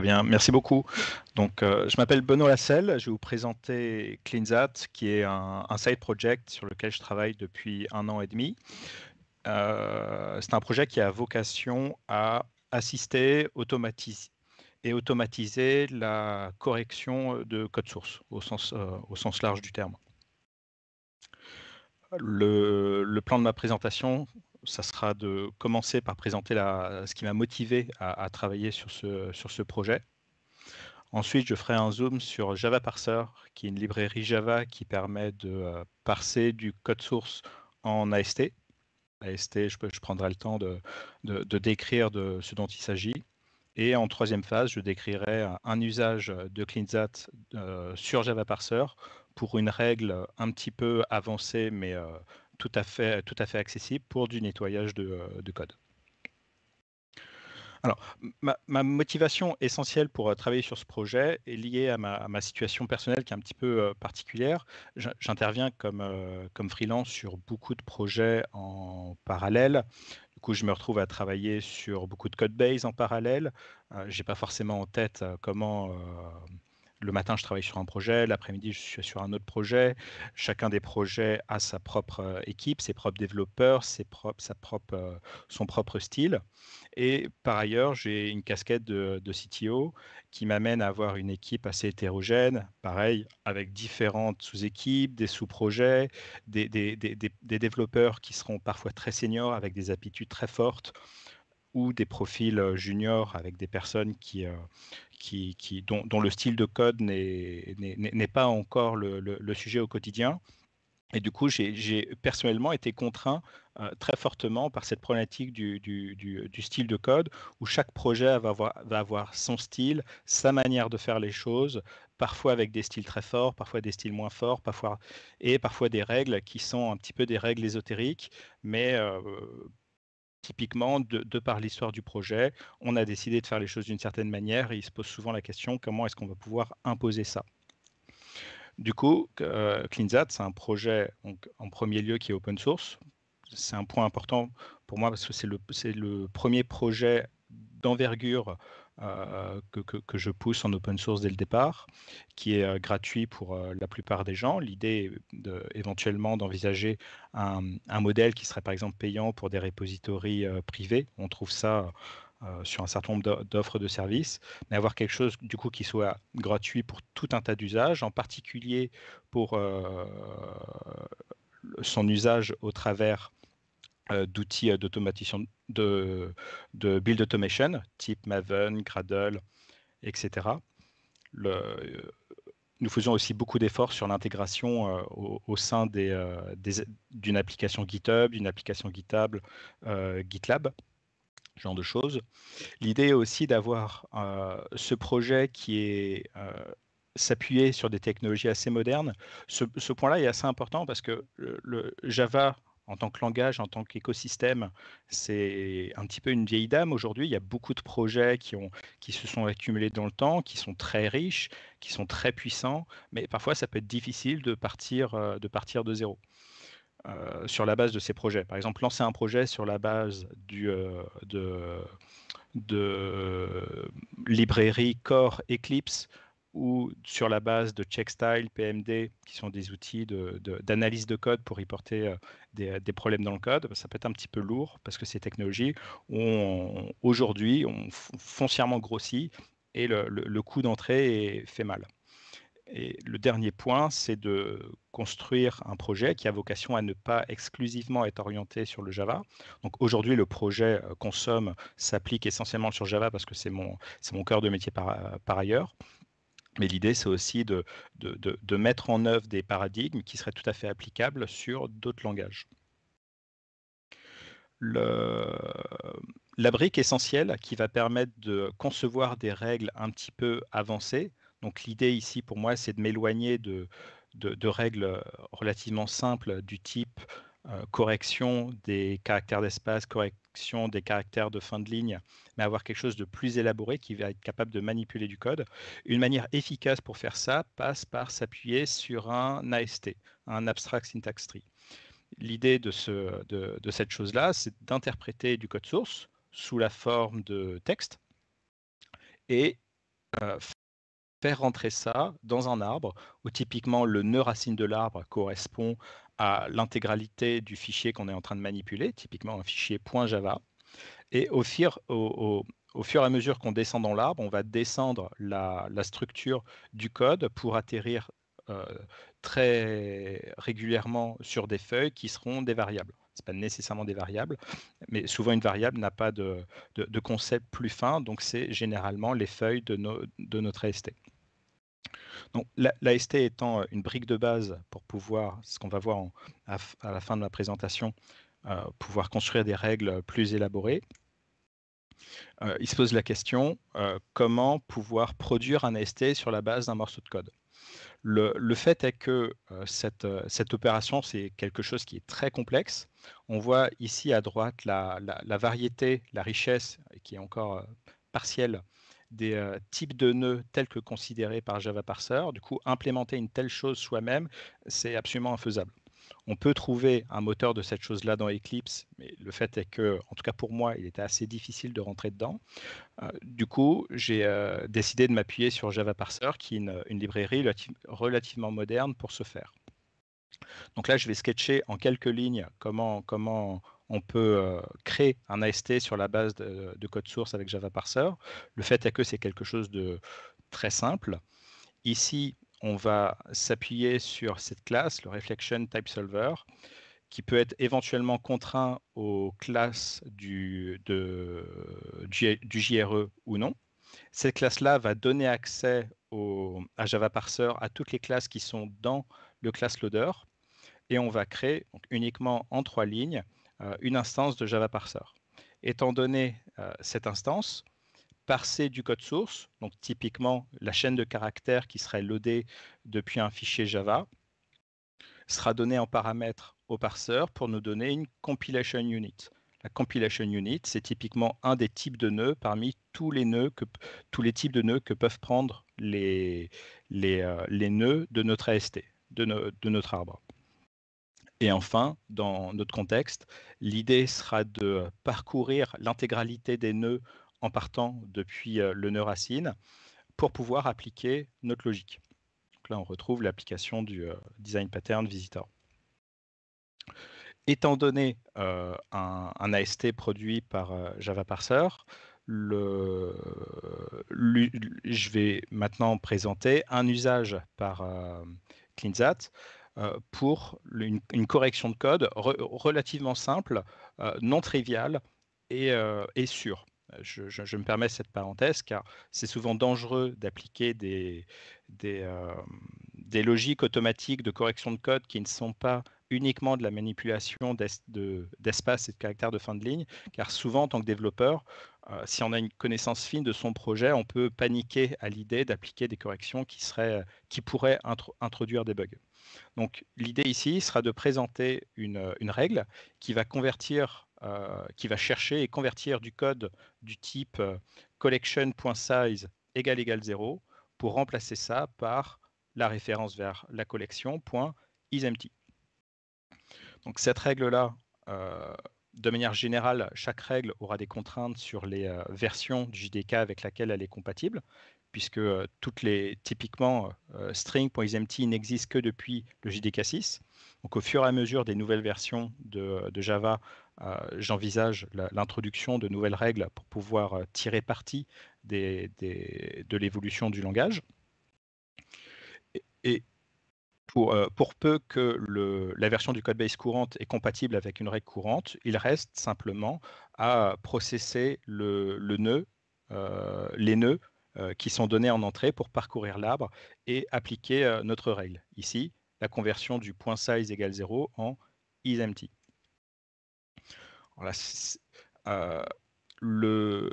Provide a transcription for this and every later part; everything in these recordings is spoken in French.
merci beaucoup. Donc, euh, je m'appelle Benoît Lasselle, je vais vous présenter CleanSat, qui est un, side project sur lequel je travaille depuis un an et demi. Euh, c'est un projet qui a vocation à assister, automatiser et automatiser la correction de code source au sens, euh, large du terme. le, plan de ma présentation ça sera de commencer par présenter la, ce qui m'a motivé à, travailler sur ce, sur ce projet. Ensuite, je ferai un zoom sur Java Parser, qui est une librairie Java qui permet de euh, parser du code source en AST. AST, je, prendrai le temps de, décrire de ce dont il s'agit. Et en troisième phase, je décrirai un usage de CleanSat euh, sur Java Parser pour une règle un petit peu avancée, mais euh, tout à fait, tout à fait accessible pour du nettoyage de, euh, de code. Alors, ma, motivation essentielle pour euh, travailler sur ce projet est liée à ma, situation personnelle qui est un petit peu euh, particulière. J'interviens comme, comme freelance sur beaucoup de projets en parallèle. Du coup, je me retrouve à travailler sur beaucoup de code base en parallèle. Je n'ai pas forcément en tête comment le matin, je travaille sur un projet, l'après-midi, je suis sur un autre projet. Chacun des projets a sa propre euh, équipe, ses propres développeurs, ses propres, sa propre, euh, son propre style. Et par ailleurs, j'ai une casquette de, CTO qui m'amène à avoir une équipe assez hétérogène, pareil, avec différentes sous-équipes, des sous-projets, des, des développeurs qui seront parfois très seniors, avec des aptitudes très fortes ou des profils juniors avec des personnes qui, qui, qui dont, dont, le style de code n'est pas encore le, le, sujet au quotidien. Et du coup, j'ai personnellement été contraint très fortement par cette problématique du, du, du, style de code, où chaque projet va avoir, va avoir, son style, sa manière de faire les choses, parfois avec des styles très forts, parfois des styles moins forts, parfois, et parfois des règles qui sont un petit peu des règles ésotériques, mais typiquement, de, par l'histoire du projet, on a décidé de faire les choses d'une certaine manière et il se pose souvent la question comment est-ce qu'on va pouvoir imposer ça du coup, euh, CleanSat, c'est un projet en premier lieu qui est open source. C'est un point important pour moi parce que c'est le, le premier projet d'envergure euh, euh, que, je pousse en open source dès le départ, qui est euh, gratuit pour la plupart des gens. L'idée de, éventuellement d'envisager un, modèle qui serait par exemple payant pour des repositories privées. On trouve ça sur un certain nombre d'offres de services, mais avoir quelque chose du coup qui soit gratuit pour tout un tas d'usages, en particulier pour son usage au travers euh, d'outils euh, d'automatisation de, build automation, type Maven, Gradle, etc. Euh, nous faisons aussi beaucoup d'efforts sur l'intégration au, sein d'une application GitHub, d'une application GitHub, GitLab, ce genre de choses. L'idée est aussi d'avoir ce projet qui est s'appuyer sur des technologies assez modernes. Ce, point-là est assez important parce que le Java en tant que langage, en tant qu'écosystème, c'est un petit peu une vieille dame aujourd'hui. Il y a beaucoup de projets qui, se sont accumulés dans le temps, qui sont très riches, qui sont très puissants, mais parfois ça peut être difficile de partir euh, de, partir de zéro. Euh, sur la base de ces projets. Par exemple, lancer un projet sur la base du, euh, de, librairie Core Eclipse ou sur la base de Checkstyle, PMD, qui sont des outils d'analyse de, code pour y euh, des, euh, des, problèmes dans le code, ça peut être un petit peu lourd parce que ces technologies ont aujourd'hui ont foncièrement grossi et le, coût d'entrée fait mal. Et le dernier point, c'est de construire un projet qui a vocation à ne pas exclusivement être orienté sur le Java. Donc aujourd'hui, le projet euh, Consomme s'applique essentiellement sur Java parce que c'est mon, cœur de métier par ailleurs. Mais l'idée, c'est aussi de, mettre en œuvre des paradigmes qui seraient tout à fait applicables sur d'autres langages. la brique essentielle qui va permettre de concevoir des règles un petit peu avancées. Donc l'idée ici pour moi, c'est de m'éloigner de, règles relativement simples du type euh, correction des caractères d'espace, correct, des caractères de fin de ligne, mais avoir quelque chose de plus élaboré qui va être capable de manipuler du code. Une manière efficace pour faire ça passe par s'appuyer sur un AST, un Abstract Syntax Tree. L'idée de, ce, de, cette chose-là, c'est d'interpréter du code source sous la forme de texte et euh, faire rentrer ça dans un arbre, où typiquement le nœud racine de l'arbre correspond à l'intégralité du fichier qu'on est en train de manipuler, typiquement un fichier .java. Et au, fur, et à mesure qu'on descend dans l'arbre, on va descendre la, structure du code pour atterrir euh, très régulièrement sur des feuilles qui seront des variables. Ce n'est pas nécessairement des variables, mais souvent une variable n'a pas de, concept plus fin, donc c'est généralement les feuilles de, notre AST. Donc étant euh, une brique de base pour pouvoir, ce qu'on va voir à, la fin de la présentation, euh, pouvoir construire des règles plus élaborées. Euh, il se pose la question comment pouvoir produire un AST sur la base d'un morceau de code. Le, fait est que cette, opération, c'est quelque chose qui est très complexe. On voit ici à droite la variété, la richesse qui est encore partielle des euh, types de nœuds tels que considérés par Java Parser. Du coup, implémenter une telle chose soi-même, c'est absolument infaisable. On peut trouver un moteur de cette chose-là dans Eclipse, mais le fait est que, en tout cas pour moi, il était assez difficile de rentrer dedans. Euh, du coup, j'ai euh, décidé de m'appuyer sur Java Parser, qui est une, librairie relativement moderne pour ce faire. Donc là, je vais sketcher en quelques lignes comment, comment on peut euh, créer un AST sur la base de, code source avec Java Parser. Le fait est que c'est quelque chose de très simple. Ici, on va s'appuyer sur cette classe, le Reflection Type Solver, qui peut être éventuellement contraint aux classes du, JRE e ou non. Cette classe-là va donner accès à Java Parser à toutes les classes qui sont dans le class loader. Et on va créer uniquement en trois lignes euh, une instance de Java parser. Étant donné euh, cette instance, parser du code source, donc typiquement la chaîne de caractères qui serait loadée depuis un fichier Java, sera donnée en paramètre au parseur pour nous donner une compilation unit. La compilation unit, c'est typiquement un des types de nœuds parmi tous les, nœuds que, tous les types de nœuds que peuvent prendre les, les, euh, nœuds de notre AST, de notre arbre. Et enfin, dans notre contexte, l'idée sera de parcourir l'intégralité des nœuds en partant depuis euh, le nœud racine pour pouvoir appliquer notre logique. là, on retrouve l'application du euh, design pattern visitor. Étant donné euh, un, AST produit par Java Parser, je vais maintenant présenter un usage par CleanSat euh, pour une, correction de code relativement simple, euh, non triviale et, euh, sûre. Je, me permets cette parenthèse car c'est souvent dangereux d'appliquer des, logiques automatiques de correction de code qui ne sont pas uniquement de la manipulation d'espace et de caractères de fin de ligne, car souvent en tant que développeur, euh, si on a une connaissance fine de son projet, on peut paniquer à l'idée d'appliquer des corrections qui, euh, pourraient introduire des bugs. Donc l'idée ici sera de présenter une, euh, règle qui va convertir, qui va chercher et convertir du code du type collection.size égale 0 pour remplacer ça par la référence vers la collection.isempty. Donc cette règle-là, euh, de manière générale, chaque règle aura des contraintes sur les euh, versions du JDK avec laquelle elle est compatible, puisque euh, toutes les, typiquement, string.ismt n'existe que depuis le JDK 6. Donc au fur et à mesure des nouvelles versions de, Java, j'envisage l'introduction de nouvelles règles pour pouvoir tirer parti de l'évolution du langage. Euh, pour, peu que la version du code base courante est compatible avec une règle courante, il reste simplement à processer euh, les nœuds euh, qui sont donnés en entrée pour parcourir l'arbre et appliquer notre règle. Ici, la conversion du point size égale 0 en isEmpty.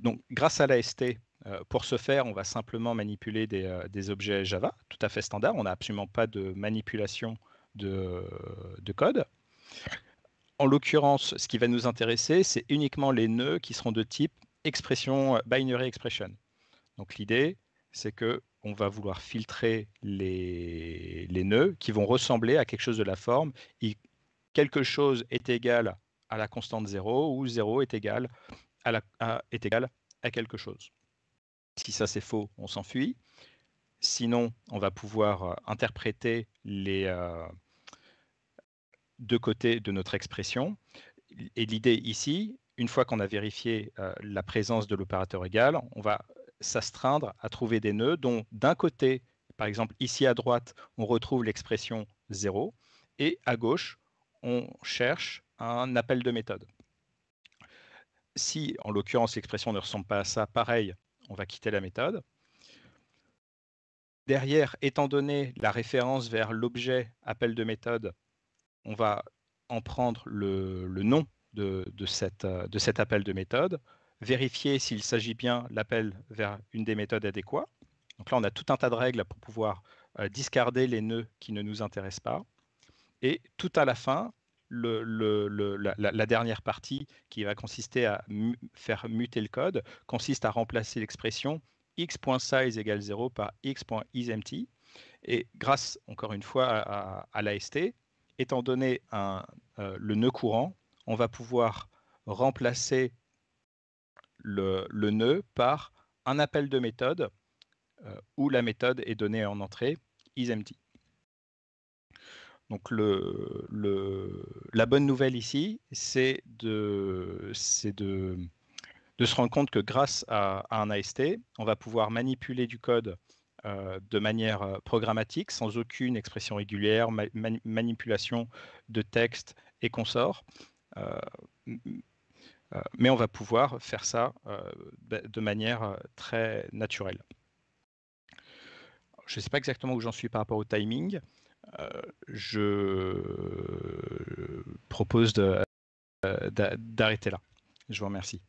donc, grâce à l'AST, euh, pour ce faire, on va simplement manipuler euh, des, objets Java, tout à fait standard. On n'a absolument pas de manipulation euh, de, code. En l'occurrence, ce qui va nous intéresser, c'est uniquement les nœuds qui seront de type expression binary expression. Donc l'idée, c'est que va vouloir filtrer les, nœuds qui vont ressembler à quelque chose de la forme. quelque chose est égal à la constante 0 ou 0 est égal à quelque chose. Si ça c'est faux, on s'enfuit. Sinon, on va pouvoir euh, interpréter les euh, deux côtés de notre expression. Et l'idée ici, une fois qu'on a vérifié euh, la présence de l'opérateur égal, on va s'astreindre à trouver des nœuds dont d'un côté, par exemple ici à droite, on retrouve l'expression 0 et à gauche, on cherche un appel de méthode. Si, en l'occurrence, l'expression ne ressemble pas à ça, pareil, on va quitter la méthode. Derrière, étant donné la référence vers l'objet appel de méthode, on va en prendre le, nom de, cette, cet appel de méthode, vérifier s'il s'agit bien l'appel vers une des méthodes adéquates. Donc là, on a tout un tas de règles pour pouvoir euh, discarder les nœuds qui ne nous intéressent pas. Et tout à la fin, la, dernière partie qui va consister à faire muter le code consiste à remplacer l'expression x.size égale 0 par x.isempty. Et grâce, encore une fois, à, l'AST, étant donné euh, le nœud courant, on va pouvoir remplacer le, nœud par un appel de méthode euh, où la méthode est donnée en entrée isempty. Donc la bonne nouvelle ici, c'est de, se rendre compte que grâce à, un AST, on va pouvoir manipuler du code euh, de manière euh, programmatique, sans aucune expression régulière, manipulation de texte et consorts. Euh, mais on va pouvoir faire ça de manière très naturelle. Je ne sais pas exactement où j'en suis par rapport au timing je propose euh, d'arrêter là. Je vous remercie.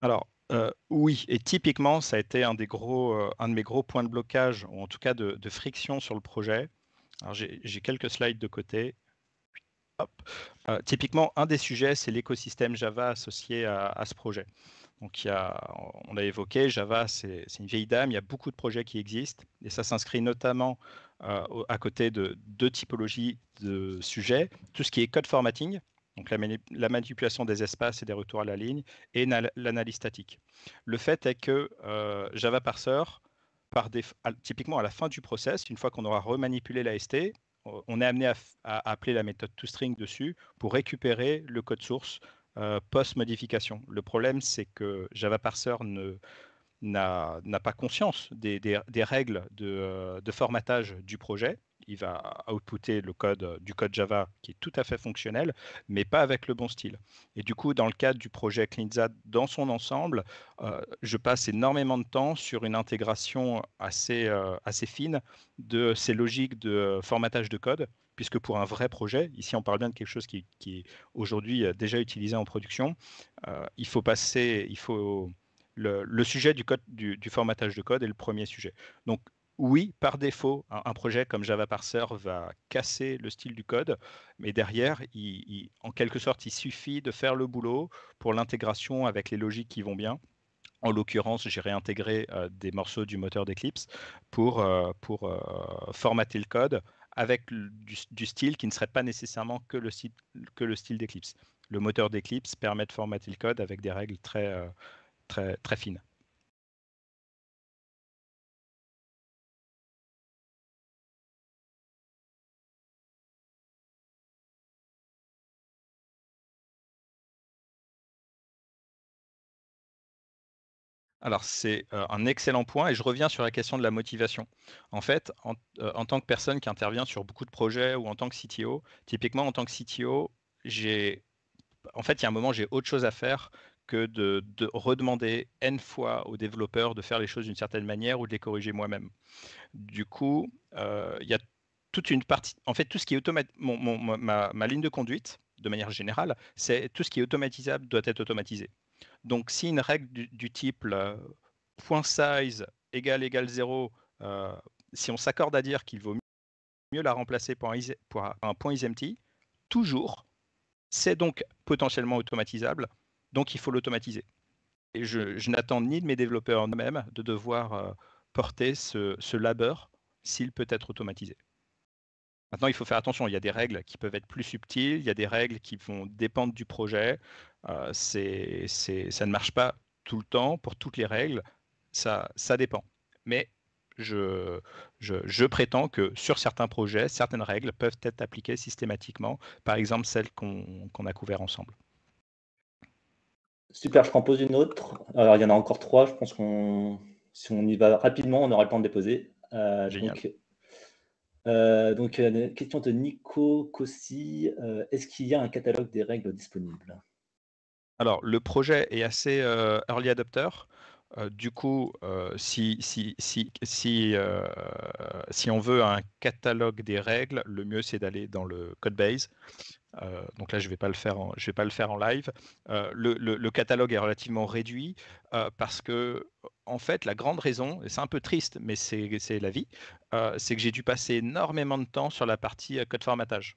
Alors, euh, oui, et typiquement, ça a été un, des gros, euh, un de mes gros points de blocage, ou en tout cas de, de friction sur le projet. Alors, j'ai quelques slides de côté. Euh, typiquement, un des sujets, c'est l'écosystème Java associé à, ce projet. Donc, il a, on l'a évoqué, Java, c'est une vieille dame, il y a beaucoup de projets qui existent, et ça s'inscrit notamment euh, à côté de deux typologies de sujets, tout ce qui est code formatting, donc la, manipulation des espaces et des retours à la ligne, et l'analyse statique. Le fait est que euh, Java Parseur, par typiquement à la fin du process, une fois qu'on aura remanipulé l'AST, on est amené à, appeler la méthode toString dessus pour récupérer le code source euh, post-modification. Le problème, c'est que Java Parser ne, n'a pas conscience des, règles euh, de, formatage du projet. Il va outputer le code euh, du code Java qui est tout à fait fonctionnel, mais pas avec le bon style. Et du coup, dans le cadre du projet CleanSat dans son ensemble, euh, je passe énormément de temps sur une intégration assez, fine de ces logiques de formatage de code, puisque pour un vrai projet, ici on parle bien de quelque chose qui, est aujourd'hui déjà utilisé en production, il faut passer, il faut le, sujet du, formatage de code est le premier sujet. Donc oui, par défaut, un, projet comme Java Parser va casser le style du code, mais derrière, il, en quelque sorte, il suffit de faire le boulot pour l'intégration avec les logiques qui vont bien. En l'occurrence, j'ai réintégré euh, des morceaux du moteur d'Eclipse pour, euh, pour euh, formater le code avec du, style qui ne serait pas nécessairement que le, que le style d'Eclipse. Le moteur d'Eclipse permet de formater le code avec des règles très très, très fine. Alors c'est euh, un excellent point et je reviens sur la question de la motivation. En fait, en, euh, en, tant que personne qui intervient sur beaucoup de projets ou en tant que CTO, typiquement en tant que CTO, j'ai en fait il y a un moment j'ai autre chose à faire que de, redemander n fois aux développeurs de faire les choses d'une certaine manière ou de les corriger moi-même. Du coup, euh, il y a toute une partie. En fait, tout ce qui est automatique. Ma, ligne de conduite, de manière générale, c'est tout ce qui est automatisable doit être automatisé. Donc, si une règle du, type euh, point size égale égale 0, euh, si on s'accorde à dire qu'il vaut mieux la remplacer par un, pour un point toujours, c'est donc potentiellement automatisable donc il faut l'automatiser. Et je, n'attends ni de mes développeurs eux-mêmes de devoir euh, porter ce, labeur s'il peut être automatisé. Maintenant, il faut faire attention, il y a des règles qui peuvent être plus subtiles, il y a des règles qui vont dépendre du projet. Euh, ça ne marche pas tout le temps pour toutes les règles, ça, ça dépend. Mais je, je, prétends que sur certains projets, certaines règles peuvent être appliquées systématiquement, par exemple celles qu'on a couvertes ensemble. Super, je propose une autre. Alors, il y en a encore trois. Je pense qu'on, si on y va rapidement, on aura le temps de déposer. Euh, Génial. Donc, euh, euh, question de Nico Cossi. Euh, est-ce qu'il y a un catalogue des règles disponible Alors, le projet est assez early adopter. du coup, si, si, si, si, on veut un catalogue des règles, le mieux c'est d'aller dans le code base euh, donc là, je ne vais, pas le faire en, vais pas le faire en live. Euh, le, catalogue est relativement réduit euh, parce que, en fait, la grande raison, et c'est un peu triste, mais c'est la vie, c'est que j'ai dû passer énormément de temps sur la partie code formatage.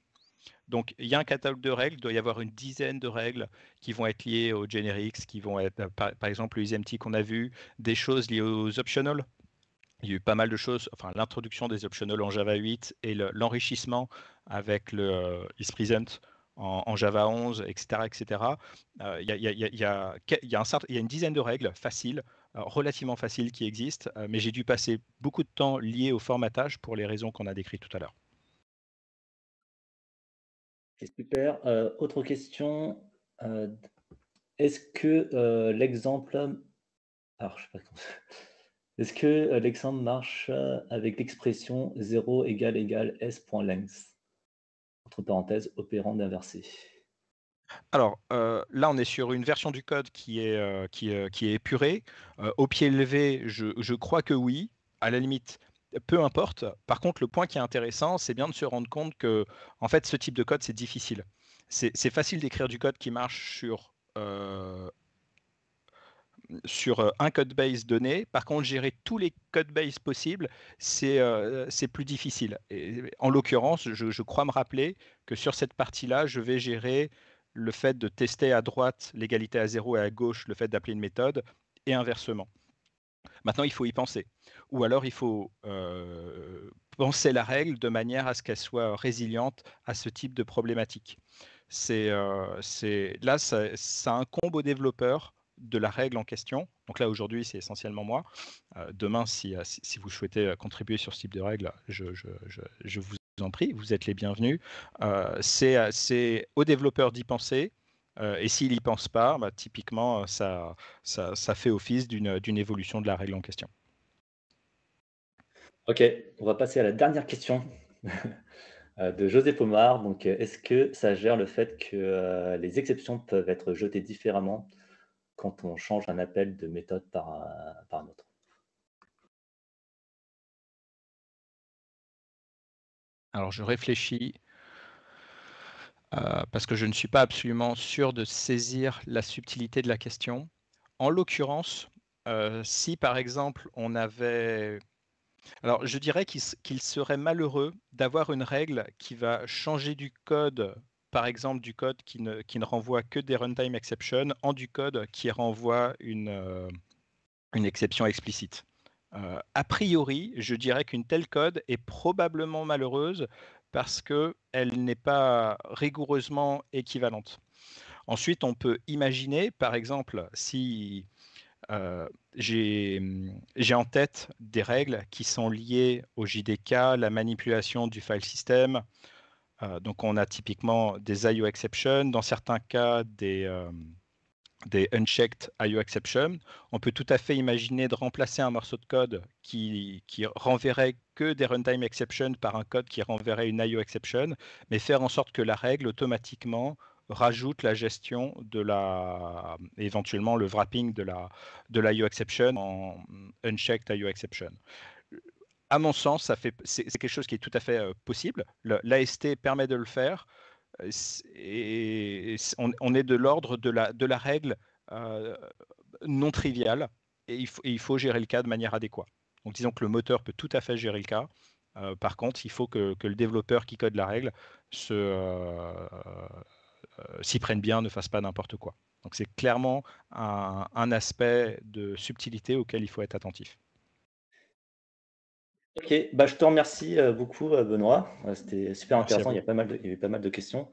Donc, il y a un catalogue de règles, il doit y avoir une dizaine de règles qui vont être liées au generics, qui vont être, par, exemple, le ISMT qu'on a vu, des choses liées aux optionals, il y a eu pas mal de choses, enfin l'introduction des optionals en Java 8 et l'enrichissement avec le isPresent en, Java 11, etc. etc. Il y a une dizaine de règles faciles euh, relativement faciles qui existent, euh, mais j'ai dû passer beaucoup de temps lié au formatage pour les raisons qu'on a décrites tout à l'heure. super. Euh, autre question. Est-ce que l'exemple. Alors, je Est-ce que l'exemple marche avec l'expression 0 égale égale s.length entre parenthèses, opérant d'inverser Alors euh, là, on est sur une version du code qui est, euh, euh, qui, est épurée. au pied levé, je, je, crois que oui. À la limite, peu importe. Par contre, le point qui est intéressant, c'est bien de se rendre compte que, en fait, ce type de code, c'est difficile. C'est facile d'écrire du code qui marche sur sur un code base donné. Par contre, gérer tous les code bases possibles, c'est plus difficile. en l'occurrence, je, crois me rappeler que sur cette partie-là, je vais gérer le fait de tester à droite l'égalité à zéro et à gauche le fait d'appeler une méthode, et inversement. Maintenant, il faut y penser. Ou alors, il faut penser la règle de manière à ce qu'elle soit résiliente à ce type de problématique. là, ça, ça incombe aux développeurs de la règle en question. Donc là, aujourd'hui, c'est essentiellement moi. Euh, demain, euh, si, vous souhaitez euh, contribuer sur ce type de règle, je, vous en prie, vous êtes les bienvenus. c'est aux développeurs d'y penser. et s'ils n'y pensent pas, bah, typiquement, ça, ça, fait office d'une évolution de la règle en question. Ok, on va passer à la dernière question de José Pomar. Donc, est-ce que ça gère le fait que les exceptions peuvent être jetées différemment quand on change un appel de méthode par, par un autre. Alors je réfléchis euh, parce que je ne suis pas absolument sûr de saisir la subtilité de la question. En l'occurrence, euh, si par exemple on avait... Alors je dirais qu'il serait malheureux d'avoir une règle qui va changer du code par exemple du code qui ne, renvoie que des runtime exceptions en du code qui renvoie une, euh, une exception explicite. Euh, a priori, je dirais qu'une telle code est probablement malheureuse parce qu'elle n'est pas rigoureusement équivalente. Ensuite, on peut imaginer, par exemple, si euh, j'ai en tête des règles qui sont liées au JDK, la manipulation du file system, euh, donc on a typiquement des IO exceptions, dans certains cas des, euh, des unchecked IO exceptions. On peut tout à fait imaginer de remplacer un morceau de code qui, renverrait que des runtime exceptions par un code qui renverrait une IO exception, mais faire en sorte que la règle automatiquement rajoute la gestion de la éventuellement le wrapping de la de l'IO exception en unchecked IO exception à mon sens, ça fait, c'est, quelque chose qui est tout à fait possible. L'AST permet de le faire. Et, on, est de l'ordre de la, règle non triviale. Et il, faut, gérer le cas de manière adéquate. Donc disons que le moteur peut tout à fait gérer le cas. par contre, il faut que, le développeur qui code la règle s'y prenne bien, ne fasse pas n'importe quoi. Donc c'est clairement un aspect de subtilité auquel il faut être attentif. Ok, bah, je te remercie euh, beaucoup, euh, Benoît. Euh, c'était super intéressant. Il y, a pas mal il y avait pas mal de questions.